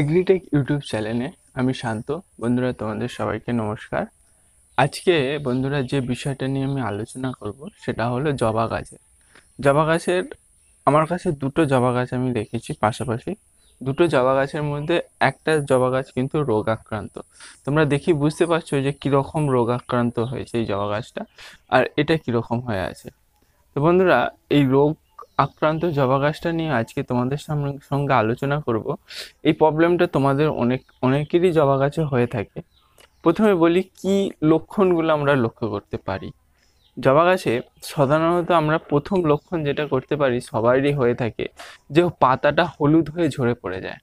agritech YouTube চ্যানেলে আমি শান্ত বন্ধুরা তোমাদের সবাইকে নমস্কার আজকে বন্ধুরা যে বিষয়টা নিয়ে আমি আলোচনা করব সেটা হলো জবা গাছের জবা গাছের আমার কাছে দুটো জবা গাছ আমি দেখেছি পাশাপাশি দুটো জবা গাছের মধ্যে একটা জবা গাছ কিন্তু রোগাক্রান্ত তোমরা দেখি বুঝতে পারছো যে কীরকম রোগাক্রান্ত হয়েছে এই জবা গাছটা আর এটা কীরকম হয়ে আছে তো বন্ধুরা এই রোগ আক্রান্ত জবা গাছটা নিয়ে আজকে তোমাদের সঙ্গে আলোচনা করব এই প্রবলেমটা তোমাদের অনেক অনেকেরই জবা গাছে হয়ে থাকে প্রথমে বলি কি লক্ষণগুলো আমরা লক্ষ্য করতে পারি জবা গাছে সাধারণত আমরা প্রথম লক্ষণ যেটা করতে পারি সবারই হয়ে থাকে যে পাতাটা হলুদ হয়ে ঝরে পড়ে যায়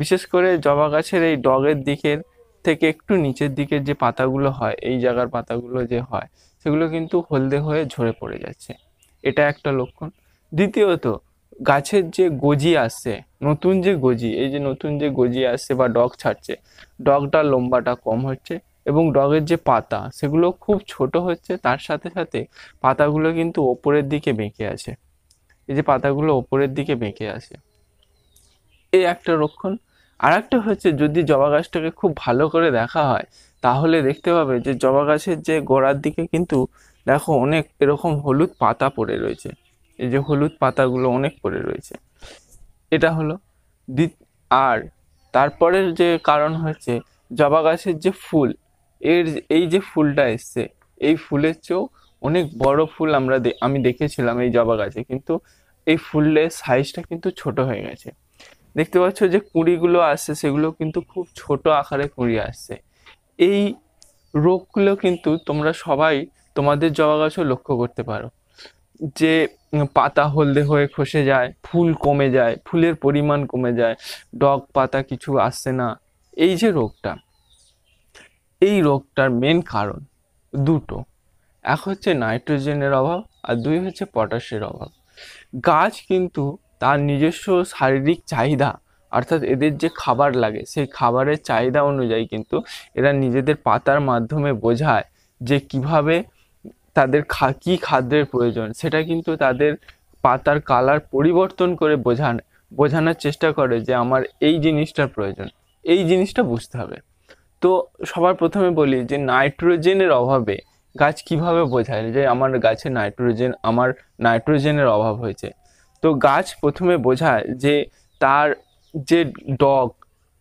বিশেষ করে জবা গাছের এই ডগের দিকের থেকে একটু নিচের দিকের যে পাতাগুলো হয় এই জায়গার পাতাগুলো যে হয় সেগুলো কিন্তু হলদে হয়ে ঝরে পড়ে যাচ্ছে এটা একটা লক্ষণ দ্বিতীয়ত গাছের যে গজি আসছে নতুন যে গজি এই যে নতুন যে গজি আসছে বা ডগ ছাড়ছে ডগটার লম্বাটা কম হচ্ছে এবং ডগের যে পাতা সেগুলো খুব ছোট হচ্ছে তার সাথে সাথে পাতাগুলো কিন্তু ওপরের দিকে বেঁকে আছে এই যে পাতাগুলো ওপরের দিকে বেঁকে আছে এই একটা রক্ষণ আর একটা হচ্ছে যদি জবা গাছটাকে খুব ভালো করে দেখা হয় তাহলে দেখতে পাবে যে জবা গাছের যে গোড়ার দিকে কিন্তু দেখো অনেক এরকম হলুদ পাতা পড়ে রয়েছে এই যে হলুদ পাতাগুলো অনেক পড়ে রয়েছে এটা হলো আর তারপরের যে কারণ হচ্ছে জবা গাছের যে ফুল এর এই যে ফুলটা এসছে এই ফুলের চেয়েও অনেক বড় ফুল আমরা আমি দেখেছিলাম এই জবা গাছে কিন্তু এই ফুলের সাইজটা কিন্তু ছোট হয়ে গেছে দেখতে পাচ্ছ যে কুঁড়িগুলো আসছে সেগুলো কিন্তু খুব ছোট আকারে কুঁড়ি আসছে এই রোগগুলো কিন্তু তোমরা সবাই তোমাদের জবা গাছও লক্ষ্য করতে পারো যে পাতা হলদে হয়ে খসে যায় ফুল কমে যায় ফুলের পরিমাণ কমে যায় ডগ পাতা কিছু আসছে না এই যে রোগটা এই রোগটার মেন কারণ দুটো এক হচ্ছে নাইট্রোজেনের অভাব আর দুই হচ্ছে পটাশের অভাব গাছ কিন্তু তার নিজস্ব শারীরিক চাহিদা অর্থাৎ এদের যে খাবার লাগে সেই খাবারের চাহিদা অনুযায়ী কিন্তু এরা নিজেদের পাতার মাধ্যমে বোঝায় যে কিভাবে তাদের খা কী খাদ্যের প্রয়োজন সেটা কিন্তু তাদের পাতার কালার পরিবর্তন করে বোঝান বোঝানোর চেষ্টা করে যে আমার এই জিনিসটার প্রয়োজন এই জিনিসটা বুঝতে হবে তো সবার প্রথমে বলি যে নাইট্রোজেনের অভাবে গাছ কিভাবে বোঝায় যে আমার গাছে নাইট্রোজেন আমার নাইট্রোজেনের অভাব হয়েছে তো গাছ প্রথমে বোঝায় যে তার যে ডগ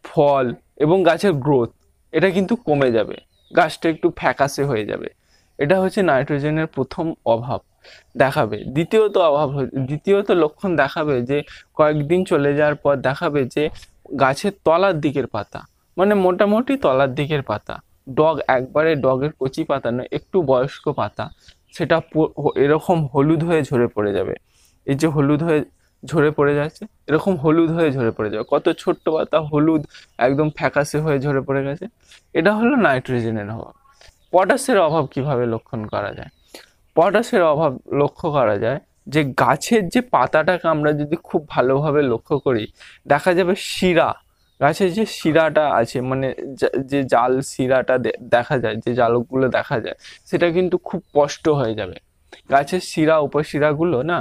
ফল এবং গাছের গ্রোথ এটা কিন্তু কমে যাবে গাছটা একটু ফ্যাকাসে হয়ে যাবে এটা হচ্ছে নাইট্রোজেনের প্রথম অভাব দেখাবে দ্বিতীয়ত অভাব দ্বিতীয়ত লক্ষণ দেখাবে যে কয়েকদিন চলে যাওয়ার পর দেখাবে যে গাছের তলার দিকের পাতা মানে মোটামুটি তলার দিকের পাতা ডগ একবারে ডগের কচি পাতা নয় একটু বয়স্ক পাতা সেটা এরকম হলুদ হয়ে ঝরে পড়ে যাবে এই যে হলুদ হয়ে ঝরে পড়ে যাচ্ছে এরকম হলুদ হয়ে ঝরে পড়ে যাবে কত ছোট্ট পাতা হলুদ একদম ফ্যাকাশে হয়ে ঝরে পড়ে গেছে এটা হলো নাইট্রোজেনের অভাব পটাশের অভাব কিভাবে লক্ষণ করা যায় পটাশের অভাব লক্ষ্য করা যায় যে গাছের যে পাতাটাকে আমরা যদি খুব ভালোভাবে লক্ষ্য করি দেখা যাবে শিরা গাছের যে শিরাটা আছে মানে যে জাল শিরাটা দেখা যায় যে জালকগুলো দেখা যায় সেটা কিন্তু খুব স্পষ্ট হয়ে যাবে গাছের শিরা উপশিরাগুলো না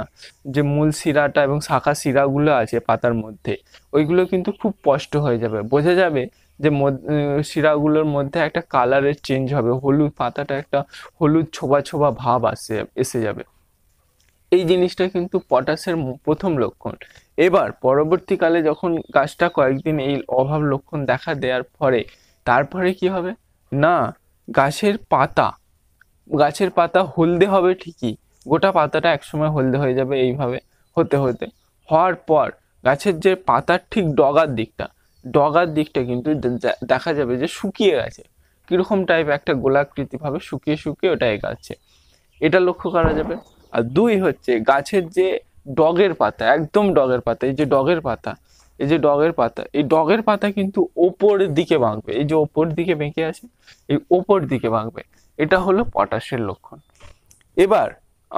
যে মূল শিরাটা এবং শাখা শিরাগুলো আছে পাতার মধ্যে ওইগুলো কিন্তু খুব স্পষ্ট হয়ে যাবে বোঝা যাবে যে শিরাগুলোর মধ্যে একটা কালারের চেঞ্জ হবে হলুদ পাতাটা একটা হলুদ ছোবা ছোবা ভাব আসে এসে যাবে এই জিনিসটা কিন্তু পটাশের প্রথম লক্ষণ এবার পরবর্তীকালে যখন গাছটা কয়েকদিন এই অভাব লক্ষণ দেখা দেওয়ার পরে তারপরে কি হবে না গাছের পাতা গাছের পাতা হলদে হবে ঠিকই গোটা পাতাটা একসময় হলদে হয়ে যাবে এইভাবে হতে হতে হওয়ার পর গাছের যে পাতার ঠিক ডগার দিকটা ডগার দিকটা কিন্তু দেখা যাবে যে শুকিয়ে গেছে কীরকম টাইপ একটা গোলাকৃতিভাবে শুকিয়ে শুকিয়ে ওটা এগাচ্ছে এটা লক্ষ্য করা যাবে আর দুই হচ্ছে গাছের যে ডগের পাতা একদম ডগের পাতা এই যে ডগের পাতা এই যে ডগের পাতা এই ডগের পাতা কিন্তু ওপর দিকে বাঁকবে এই যে ওপর দিকে বেঁকে আছে এই ওপর দিকে বাঁকবে এটা হলো পটাশের লক্ষণ এবার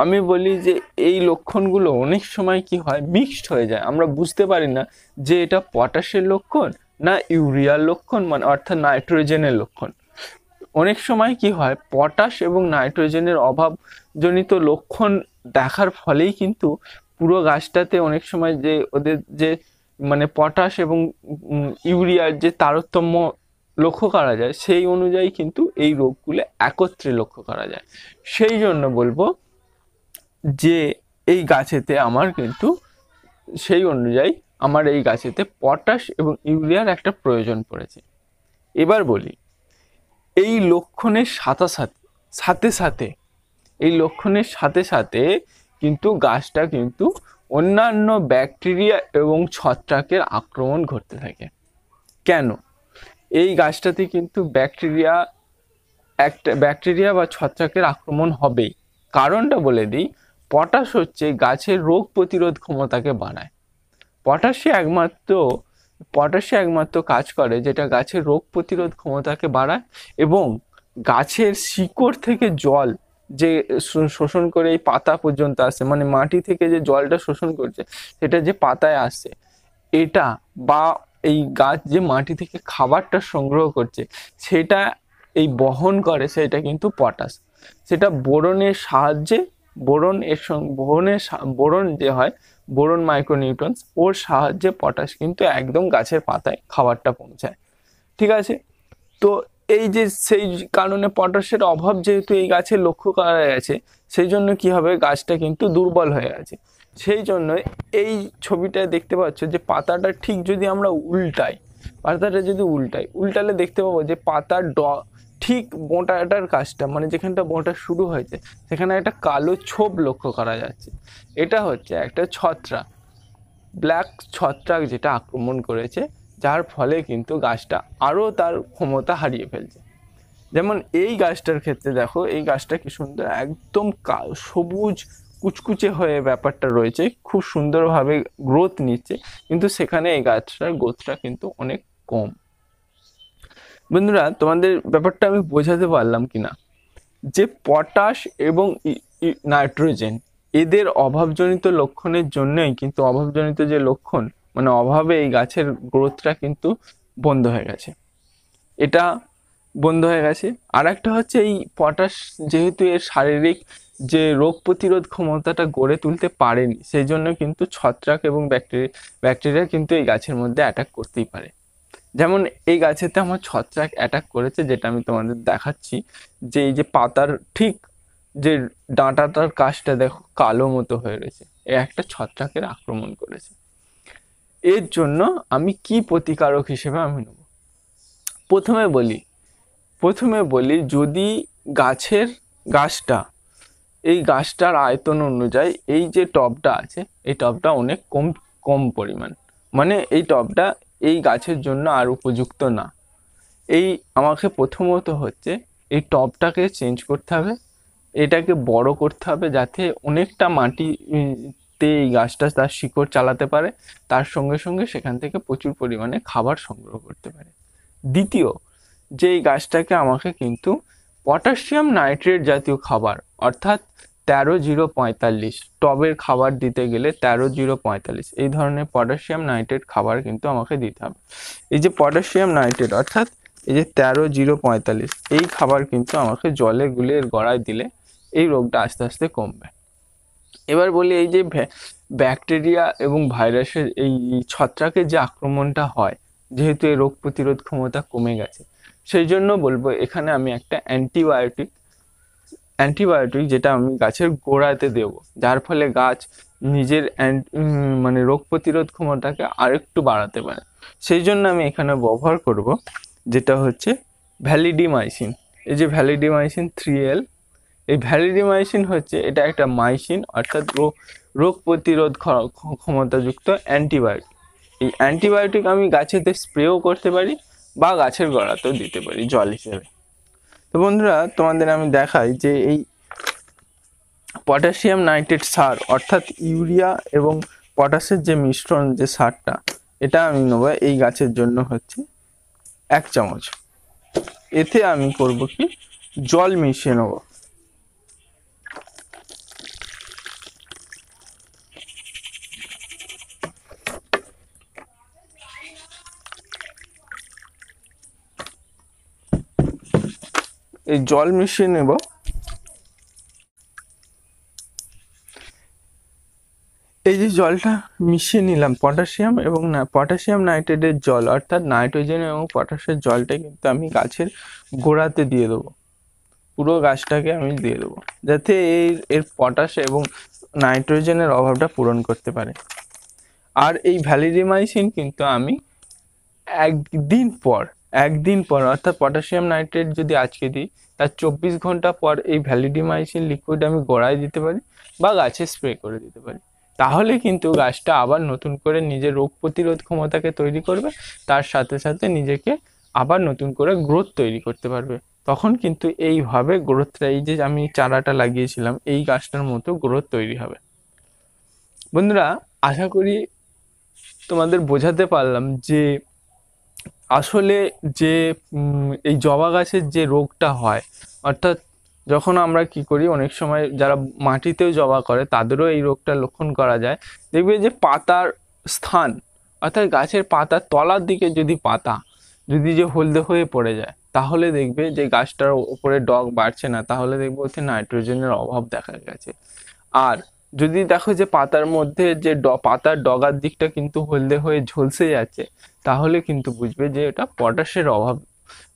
আমি বলি যে এই লক্ষণগুলো অনেক সময় কি হয় মিক্সড হয়ে যায় আমরা বুঝতে পারি না যে এটা পটাশের লক্ষণ না ইউরিয়ার লক্ষণ মানে অর্থাৎ নাইট্রোজেনের লক্ষণ অনেক সময় কি হয় পটাশ এবং নাইট্রোজেনের অভাবজনিত লক্ষণ দেখার ফলেই কিন্তু পুরো গাছটাতে অনেক সময় যে ওদের যে মানে পটাশ এবং ইউরিয়ার যে তারতম্য লক্ষ্য করা যায় সেই অনুযায়ী কিন্তু এই রোগগুলো একত্রে লক্ষ্য করা যায় সেই জন্য বলবো যে এই গাছেতে আমার কিন্তু সেই অনুযায়ী আমার এই গাছেতে পটাশ এবং ইউরিয়ার একটা প্রয়োজন পড়েছে এবার বলি এই লক্ষণের সাথে সাথে সাথে সাথে এই লক্ষণের সাথে সাথে কিন্তু গাছটা কিন্তু অন্যান্য ব্যাকটেরিয়া এবং ছত্রাকের আক্রমণ ঘটতে থাকে কেন এই গাছটাতে কিন্তু ব্যাকটেরিয়া একটা ব্যাকটেরিয়া বা ছত্রাকের আক্রমণ হবেই কারণটা বলে দিই পটাশ হচ্ছে গাছের রোগ প্রতিরোধ ক্ষমতাকে বাড়ায় পটাশে একমাত্র পটাশে একমাত্র কাজ করে যেটা গাছের রোগ প্রতিরোধ ক্ষমতাকে বাড়ায় এবং গাছের শিকড় থেকে জল যে শোষণ করে এই পাতা পর্যন্ত আসে মানে মাটি থেকে যে জলটা শোষণ করছে সেটা যে পাতায় আসে এটা বা এই গাছ যে মাটি থেকে খাবারটা সংগ্রহ করছে সেটা এই বহন করে সেটা কিন্তু পটাশ সেটা বোরনের সাহায্যে বোরন এর সঙ্গে বোরনের বোরন যে হয় বোরন মাইক্রোনিউট্রনস ওর সাহায্যে পটাশ কিন্তু একদম গাছের পাতায় খাবারটা পৌঁছায় ঠিক আছে তো এই যে সেই কারণে পটাশের অভাব যেহেতু এই গাছে লক্ষ্য করা গেছে সেই জন্য কী হবে গাছটা কিন্তু দুর্বল হয়ে আছে সেই জন্য এই ছবিটায় দেখতে পাচ্ছ যে পাতাটা ঠিক যদি আমরা উল্টাই পাতাটা যদি উল্টাই উল্টালে দেখতে পাবো যে পাতার ড ঠিক বোঁটাটার কাজটা মানে যেখানটা বোঁটা শুরু হয়েছে সেখানে একটা কালো ছোপ লক্ষ্য করা যাচ্ছে এটা হচ্ছে একটা ছত্রাক ব্ল্যাক ছত্রাক যেটা আক্রমণ করেছে যার ফলে কিন্তু গাছটা আরও তার ক্ষমতা হারিয়ে ফেলছে যেমন এই গাছটার ক্ষেত্রে দেখো এই গাছটা কি সুন্দর একদম সবুজ কুচকুচে হয়ে ব্যাপারটা রয়েছে খুব সুন্দরভাবে গ্রোথ নিচ্ছে কিন্তু সেখানে এই গাছটার গ্রোথটা কিন্তু অনেক কম বন্ধুরা তোমাদের ব্যাপারটা আমি বোঝাতে পারলাম কি না যে পটাশ এবং নাইট্রোজেন এদের অভাবজনিত লক্ষণের জন্যই কিন্তু অভাবজনিত যে লক্ষণ মানে অভাবে এই গাছের গ্রোথটা কিন্তু বন্ধ হয়ে গেছে এটা বন্ধ হয়ে গেছে আর একটা হচ্ছে এই পটাশ যেহেতু এর শারীরিক যে রোগ প্রতিরোধ ক্ষমতাটা গড়ে তুলতে পারেনি সেই জন্য কিন্তু ছত্রাক এবং ব্যাকটেরিয়া ব্যাকটেরিয়া কিন্তু এই গাছের মধ্যে অ্যাটাক করতেই পারে যেমন এই গাছেতে আমার ছত্রাক অ্যাটাক করেছে যেটা আমি তোমাদের দেখাচ্ছি যে এই যে পাতার ঠিক যে ডাঁটাটার কাজটা দেখো কালো মতো হয়ে রয়েছে এ একটা ছত্রাকের আক্রমণ করেছে এর জন্য আমি কি প্রতিকারক হিসেবে আমি নেব প্রথমে বলি প্রথমে বলি যদি গাছের গাছটা এই গাছটার আয়তন অনুযায়ী এই যে টবটা আছে এই টবটা অনেক কম কম পরিমাণ মানে এই টবটা এই গাছের জন্য আর উপযুক্ত না এই আমাকে প্রথমত হচ্ছে এই টবটাকে চেঞ্জ করতে হবে এটাকে বড় করতে হবে যাতে অনেকটা মাটিতে এই গাছটা তার শিকড় চালাতে পারে তার সঙ্গে সঙ্গে সেখান থেকে প্রচুর পরিমাণে খাবার সংগ্রহ করতে পারে দ্বিতীয় যে এই গাছটাকে আমাকে কিন্তু পটাশিয়াম নাইট্রেট জাতীয় খাবার অর্থাৎ তেরো জিরো পঁয়তাল্লিশ টবের খাবার দিতে গেলে তেরো জিরো পঁয়তাল্লিশ এই ধরনের পটাশিয়াম নাইট্রেট খাবার কিন্তু আমাকে দিতে হবে এই যে পটাশিয়াম নাইট্রেট অর্থাৎ এই যে তেরো জিরো পঁয়তাল্লিশ এই খাবার কিন্তু আমাকে জলে গুলে গড়ায় দিলে এই রোগটা আস্তে আস্তে কমবে এবার বলি এই যে ব্যাকটেরিয়া এবং ভাইরাসের এই ছত্রাকের যে আক্রমণটা হয় যেহেতু এই রোগ প্রতিরোধ ক্ষমতা কমে গেছে সেই জন্য বলবো এখানে আমি একটা অ্যান্টিবায়োটিক অ্যান্টিবায়োটিক যেটা আমি গাছের গোড়াতে দেব যার ফলে গাছ নিজের মানে রোগ প্রতিরোধ ক্ষমতাকে আরেকটু বাড়াতে পারে সেই জন্য আমি এখানে ব্যবহার করব যেটা হচ্ছে ভ্যালিডিমাইসিন এই যে ভ্যালিডিমাইসিন থ্রি এল এই ভ্যালিডিমাইসিন হচ্ছে এটা একটা মাইসিন অর্থাৎ রোগ রোগ প্রতিরোধ ক্ষমতাযুক্ত অ্যান্টিবায়োটিক এই অ্যান্টিবায়োটিক আমি গাছেতে স্প্রেও করতে পারি বা গাছের গড়াতেও দিতে পারি জল হিসেবে তো বন্ধুরা তোমাদের আমি দেখাই যে এই পটাশিয়াম নাইট্রেট সার অর্থাৎ ইউরিয়া এবং পটাশের যে মিশ্রণ যে সারটা এটা আমি নেব এই গাছের জন্য হচ্ছে এক চামচ এতে আমি করব কি জল মিশিয়ে নেবো এই জল মিশিয়ে নেব এই যে জলটা মিশিয়ে নিলাম পটাশিয়াম এবং পটাশিয়াম নাইট্রেটের জল অর্থাৎ নাইট্রোজেন এবং পটাশের জলটা কিন্তু আমি গাছের গোড়াতে দিয়ে দেবো পুরো গাছটাকে আমি দিয়ে দেবো যাতে এর এর পটাশ এবং নাইট্রোজেনের অভাবটা পূরণ করতে পারে আর এই ভ্যালিডিমাইসিন কিন্তু আমি একদিন পর একদিন পর অর্থাৎ পটাশিয়াম নাইট্রেট যদি আজকে দিই তার চব্বিশ ঘন্টা পর এই ভ্যালিডিমাইসিন লিকুইড আমি গোড়ায় দিতে পারি বা গাছে স্প্রে করে দিতে পারি তাহলে কিন্তু গাছটা আবার নতুন করে নিজের রোগ প্রতিরোধ ক্ষমতাকে তৈরি করবে তার সাথে সাথে নিজেকে আবার নতুন করে গ্রোথ তৈরি করতে পারবে তখন কিন্তু এইভাবে গ্রোথটা এই যে আমি চারাটা লাগিয়েছিলাম এই গাছটার মতো গ্রোথ তৈরি হবে বন্ধুরা আশা করি তোমাদের বোঝাতে পারলাম যে আসলে যে এই জবা গাছের যে রোগটা হয় অর্থাৎ যখন আমরা কি করি অনেক সময় যারা মাটিতেও জবা করে তাদেরও এই রোগটা লক্ষণ করা যায় দেখবে যে পাতার স্থান অর্থাৎ গাছের পাতার তলার দিকে যদি পাতা যদি যে হলদে হয়ে পড়ে যায় তাহলে দেখবে যে গাছটার ওপরে ডগ বাড়ছে না তাহলে দেখবে হচ্ছে নাইট্রোজেনের অভাব দেখা গেছে আর যদি দেখো যে পাতার মধ্যে যে পাতার ডগার দিকটা কিন্তু হলদে হয়ে ঝলসে যাচ্ছে তাহলে কিন্তু বুঝবে যে এটা পটাশের অভাব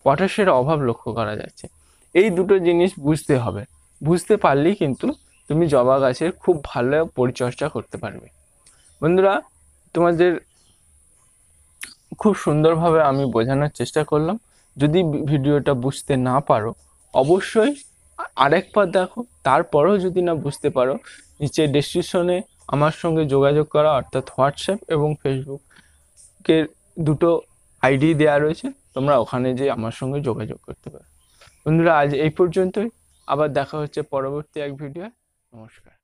পটাশের অভাব লক্ষ্য করা যাচ্ছে এই দুটো জিনিস বুঝতে হবে বুঝতে পারলেই কিন্তু তুমি জবা গাছের খুব ভালো পরিচর্যা করতে পারবে বন্ধুরা তোমাদের খুব সুন্দরভাবে আমি বোঝানোর চেষ্টা করলাম যদি ভিডিওটা বুঝতে না পারো অবশ্যই আরেকবার দেখো তারপরেও যদি না বুঝতে পারো নিচে ডিসক্রিপশনে আমার সঙ্গে যোগাযোগ করা অর্থাৎ হোয়াটসঅ্যাপ এবং ফেসবুকের দুটো আইডি দেওয়া রয়েছে তোমরা ওখানে যে আমার সঙ্গে যোগাযোগ করতে পারো বন্ধুরা আজ এই পর্যন্তই আবার দেখা হচ্ছে পরবর্তী এক ভিডিও নমস্কার